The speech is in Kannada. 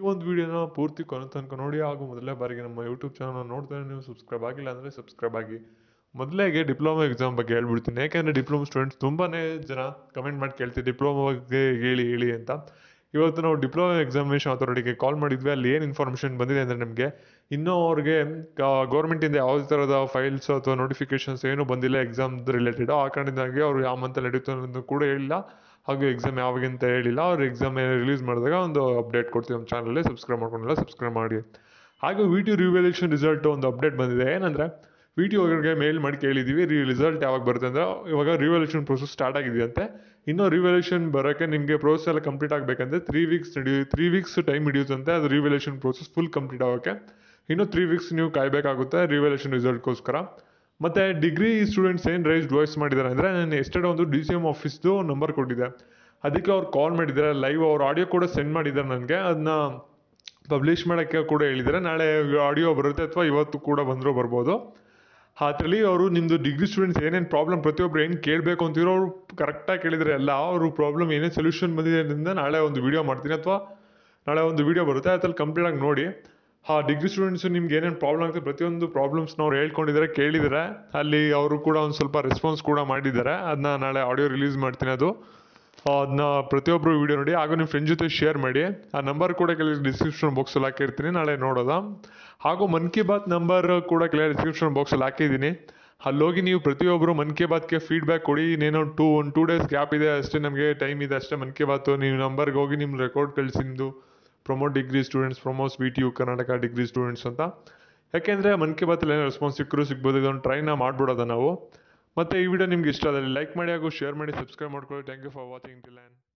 ಈ ಒಂದು ವಿಡಿಯೋನ ಪೂರ್ತಿ ಕೊನೆ ತನಕ ನೋಡಿ ಹಾಗೂ ಮೊದಲೇ ಬಾರಿಗೆ ನಮ್ಮ ಯೂಟ್ಯೂಬ್ ಚಾನಲ್ ನೋಡ್ತಾರೆ ನೀವು ಸಬ್ಸ್ಕ್ರೈಬ್ ಆಗಿಲ್ಲ ಅಂದರೆ ಸಬ್ಸ್ಕ್ರೈಬ್ ಆಗಿ ಮೊದಲೇಗೆ ಡಿಪ್ಲೊಮಾ ಎಕ್ಸಾಮ್ ಬಗ್ಗೆ ಹೇಳ್ಬಿಡ್ತೀನಿ ಯಾಕೆಂದರೆ ಡಿಪ್ಲೊಮಾ ಸ್ಟೂಡೆಂಟ್ಸ್ ತುಂಬಾ ಜನ ಕಮೆಂಟ್ ಮಾಡಿ ಕೇಳ್ತೀವಿ ಡಿಪ್ಲೊಮಾ ಬಗ್ಗೆ ಹೇಳಿ ಹೇಳಿ ಅಂತ ಇವತ್ತು ನಾವು ಡಿಪ್ಲೊಮಾ ಎಕ್ಸಾಮಿನೇಷನ್ ಅಥಾರಿಟಿಗೆ ಕಾಲ್ ಮಾಡಿದ್ವಿ ಅಲ್ಲಿ ಏನು ಇನ್ಫಾರ್ಮೇಷನ್ ಬಂದಿದೆ ಅಂದರೆ ನಿಮಗೆ ಇನ್ನೂ ಅವ್ರಿಗೆ ಗೌರ್ಮೆಂಟಿಂದ ಯಾವುದೇ ಥರದ ಫೈಲ್ಸ್ ಅಥವಾ ನೋಟಿಫಿಕೇಶನ್ಸ್ ಏನೂ ಬಂದಿಲ್ಲ ಎಕ್ಸಾಮ್ ರಿಲೇಟೆಡ್ ಆ ಕಾರಣದಾಗಿ ಅವರು ಯಾವ ಮಂತಲ್ಲಿ ನಡೆಯುತ್ತೆ ಅನ್ನೋದು ಕೂಡ ಹೇಳಿಲ್ಲ ಹಾಗೂ ಎಕ್ಸಾಮ್ ಯಾವಾಗ ಅಂತ ಹೇಳಿಲ್ಲ ಅವ್ರು ಎಕ್ಸಾಮ್ ರಿಲೀಸ್ ಮಾಡಿದಾಗ ಒಂದು ಅಪ್ಡೇಟ್ ಕೊಡ್ತೀವಿ ನಮ್ಮ ಚಾನಲಲ್ಲಿ ಸಬ್ಸ್ಕ್ರೈಬ್ ಮಾಡ್ಕೊಂಡಿಲ್ಲ ಸಬ್ಸ್ಕ್ರೈಬ್ ಮಾಡಿ ಹಾಗೂ ವಿ ಟಿ ರಿಸಲ್ಟ್ ಒಂದು ಅಪ್ಡೇಟ್ ಬಂದಿದೆ ಏನಂದರೆ ವಿ ಟಿ ಮೇಲ್ ಮಾಡಿ ಕೇಳಿದ್ದೀವಿ ರೀ ರಿಸಲ್ಟ್ ಯಾವಾಗ ಬರುತ್ತೆ ಅಂದರೆ ಇವಾಗ ರಿವಲ್ಯೂಷನ್ ಪ್ರೊಸೆಸ್ ಸ್ಟಾರ್ಟ್ ಆಗಿದೆಯಂತೆ ಇನ್ನೂ ರಿವಲ್ಯೂಷನ್ ಬರೋಕ್ಕೆ ನಿಮಗೆ ಪ್ರೊಸೆಸ್ ಎಲ್ಲ ಕಂಪ್ಲೀಟ್ ಆಗಬೇಕಂದ್ರೆ ತ್ರೀ ವೀಕ್ಸ್ ನಡೆಯು ತ್ರೀ ವೀಕ್ಸ್ ಟೈಮ್ ಹಿಡಿಯುತ್ತಂತೆ ಅದು ರಿವಲ್ಯೂಷನ್ ಪ್ರೊಸೆಸ್ ಫುಲ್ ಕಂಪ್ಲೀಟ್ ಆಗೋಕ್ಕೆ ಇನ್ನೂ ತ್ರೀ ವೀಕ್ಸ್ ನೀವು ಕಾಯಬೇಕಾಗುತ್ತೆ ರಿವಲ್ಯೂಷನ್ ರಿಸಲ್ಟ್ಗೋಸ್ಕರ ಮತ್ತು ಡಿಗ್ರಿ ಸ್ಟೂಡೆಂಟ್ಸ್ ಏನು ರೈಸ್ಡ್ ವಾಯ್ಸ್ ಮಾಡಿದ್ದಾರೆ ಅಂದರೆ ನಾನು ಎಸ್ಟೆಡ್ ಒಂದು ಡಿ ಸಿ ಎಮ್ ಆಫೀಸ್ದು ನಂಬರ್ ಕೊಟ್ಟಿದ್ದೆ ಅದಕ್ಕೆ ಅವ್ರು ಕಾಲ್ ಮಾಡಿದ್ದಾರೆ ಲೈವ್ ಅವ್ರ ಆಡಿಯೋ ಕೂಡ ಸೆಂಡ್ ಮಾಡಿದ್ದಾರೆ ನನಗೆ ಅದನ್ನ ಪಬ್ಲಿಷ್ ಮಾಡೋಕ್ಕೆ ಕೂಡ ಹೇಳಿದ್ದಾರೆ ನಾಳೆ ಆಡಿಯೋ ಬರುತ್ತೆ ಅಥವಾ ಇವತ್ತು ಕೂಡ ಬಂದರೂ ಬರ್ಬೋದು ಅದರಲ್ಲಿ ಅವರು ನಿಮ್ಮದು ಡಿಗ್ರಿ ಸ್ಟೂಡೆಂಟ್ಸ್ ಏನೇನು ಪ್ರಾಬ್ಲಮ್ ಪ್ರತಿಯೊಬ್ಬರು ಏನು ಕೇಳಬೇಕು ಅಂತಿರೋ ಅವರು ಕರೆಕ್ಟಾಗಿ ಕೇಳಿದರೆ ಎಲ್ಲ ಅವರು ಪ್ರಾಬ್ಲಮ್ ಏನೇ ಸೊಲ್ಯೂಷನ್ ಬಂದಿದೆ ನಾಳೆ ಒಂದು ವೀಡಿಯೋ ಮಾಡ್ತೀನಿ ಅಥವಾ ನಾಳೆ ಒಂದು ವೀಡಿಯೋ ಬರುತ್ತೆ ಅದರಲ್ಲಿ ಕಂಪ್ಲೀಟಾಗಿ ನೋಡಿ ಆ ಡಿಗ್ರಿ ಸ್ಟೂಡೆಂಟ್ಸು ನಿಮ್ಗೆ ಏನೇನು ಪ್ರಾಬ್ಲಮ್ ಆಗುತ್ತೆ ಪ್ರತಿಯೊಂದು ಪ್ರಾಬ್ಲಮ್ಸ್ನ ಅವ್ರು ಹೇಳ್ಕೊಂಡಿದ್ದಾರೆ ಕೇಳಿದ್ದಾರೆ ಅಲ್ಲಿ ಅವರು ಕೂಡ ಒಂದು ಸ್ವಲ್ಪ ರೆಸ್ಪಾನ್ಸ್ ಕೂಡ ಮಾಡಿದ್ದಾರೆ ಅದನ್ನ ನಾಳೆ ಆಡಿಯೋ ರಿಲೀಸ್ ಮಾಡ್ತೀನಿ ಅದು ಅದನ್ನ ಪ್ರತಿಯೊಬ್ಬರು ವೀಡಿಯೋ ನೋಡಿ ಹಾಗೂ ನಿಮ್ಮ ಫ್ರೆಂಡ್ ಜೊತೆ ಶೇರ್ ಮಾಡಿ ಆ ನಂಬರ್ ಕೂಡ ಕೆಲವು ಡಿಸ್ಕ್ರಿಪ್ಷನ್ ಬಾಕ್ಸಲ್ಲಿ ಹಾಕಿರ್ತೀನಿ ನಾಳೆ ನೋಡೋದ ಹಾಗೂ ಮನ್ ಕಿ ಬಾತ್ ನಂಬರ್ ಕೂಡ ಕೆಲವು ಡಿಸ್ಕ್ರಿಪ್ಷನ್ ಬಾಕ್ಸಲ್ಲಿ ಹಾಕಿದ್ದೀನಿ ಅಲ್ಲೋಗಿ ನೀವು ಪ್ರತಿಯೊಬ್ಬರು ಮನ್ ಕಿ ಬಾತ್ಗೆ ಫೀಡ್ಬ್ಯಾಕ್ ಕೊಡಿ ಇನ್ನೇನೋ ಟೂ ಒಂದು ಟೂ ಡೇಸ್ ಗ್ಯಾಪ್ ಇದೆ ಅಷ್ಟೇ ನಮಗೆ ಟೈಮ್ ಇದೆ ಅಷ್ಟೇ ಮನ್ ಕಿ ಬಾತು ನೀವು ನಂಬರ್ಗೆ ಹೋಗಿ ನಿಮ್ಮ ರೆಕಾರ್ಡ್ ಕಳಿಸಿದ್ದು promote degree students promotes B T U Karnataka degree students ಅಂತ ಯಾಕೆಂದರೆ ಮನ್ ಕಿ ಬಾತಲ್ಲಿ ಏನೋ ರೆಸ್ಪಾನ್ಸ್ ಸಿಕ್ಕರೂ ಸಿಗ್ಬೋದು ಇದೊಂದು ಟ್ರೈನ ಮಾಡ್ಬಿಡೋದ ನಾವು ಮತ್ತೆ ಈ ವಿಡಿಯೋ ನಿಮ್ಗೆ ಇಷ್ಟ ಆದರೆ ಲೈಕ್ ಮಾಡಿ ಹಾಗೂ ಶೇರ್ ಮಾಡಿ ಸಬ್ಸ್ಕ್ರೈಬ್ ಮಾಡ್ಕೊಳ್ಳಿ thank you for watching till and